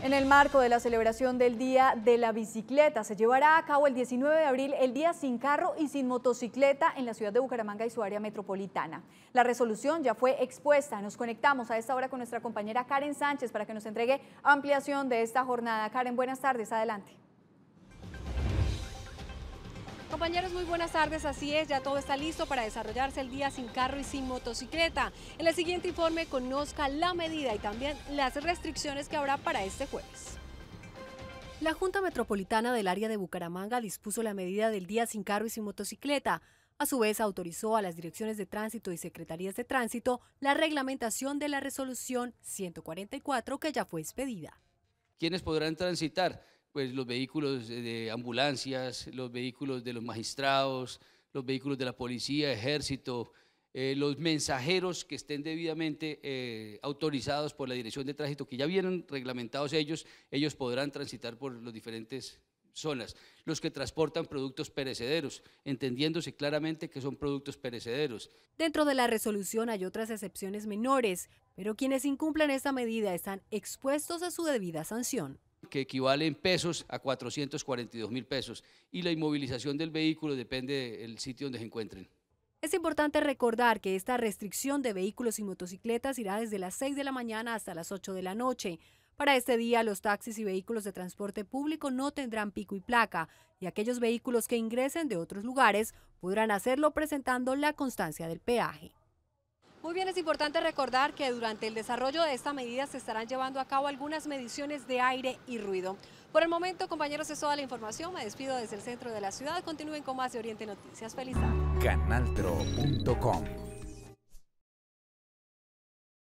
En el marco de la celebración del Día de la Bicicleta, se llevará a cabo el 19 de abril el Día sin Carro y sin Motocicleta en la ciudad de Bucaramanga y su área metropolitana. La resolución ya fue expuesta. Nos conectamos a esta hora con nuestra compañera Karen Sánchez para que nos entregue ampliación de esta jornada. Karen, buenas tardes, adelante compañeros, muy buenas tardes. Así es, ya todo está listo para desarrollarse el día sin carro y sin motocicleta. En el siguiente informe conozca la medida y también las restricciones que habrá para este jueves. La Junta Metropolitana del área de Bucaramanga dispuso la medida del día sin carro y sin motocicleta. A su vez, autorizó a las direcciones de tránsito y secretarías de tránsito la reglamentación de la resolución 144 que ya fue expedida. ¿Quiénes podrán transitar? pues los vehículos de ambulancias, los vehículos de los magistrados, los vehículos de la policía, ejército, eh, los mensajeros que estén debidamente eh, autorizados por la Dirección de Tránsito, que ya vienen reglamentados ellos, ellos podrán transitar por las diferentes zonas. Los que transportan productos perecederos, entendiéndose claramente que son productos perecederos. Dentro de la resolución hay otras excepciones menores, pero quienes incumplan esta medida están expuestos a su debida sanción que equivalen pesos a 442 mil pesos. Y la inmovilización del vehículo depende del sitio donde se encuentren. Es importante recordar que esta restricción de vehículos y motocicletas irá desde las 6 de la mañana hasta las 8 de la noche. Para este día, los taxis y vehículos de transporte público no tendrán pico y placa, y aquellos vehículos que ingresen de otros lugares podrán hacerlo presentando la constancia del peaje. Muy bien, es importante recordar que durante el desarrollo de esta medida se estarán llevando a cabo algunas mediciones de aire y ruido. Por el momento, compañeros, es toda la información. Me despido desde el centro de la ciudad. Continúen con más de Oriente Noticias. Feliz tarde. Canaltro.com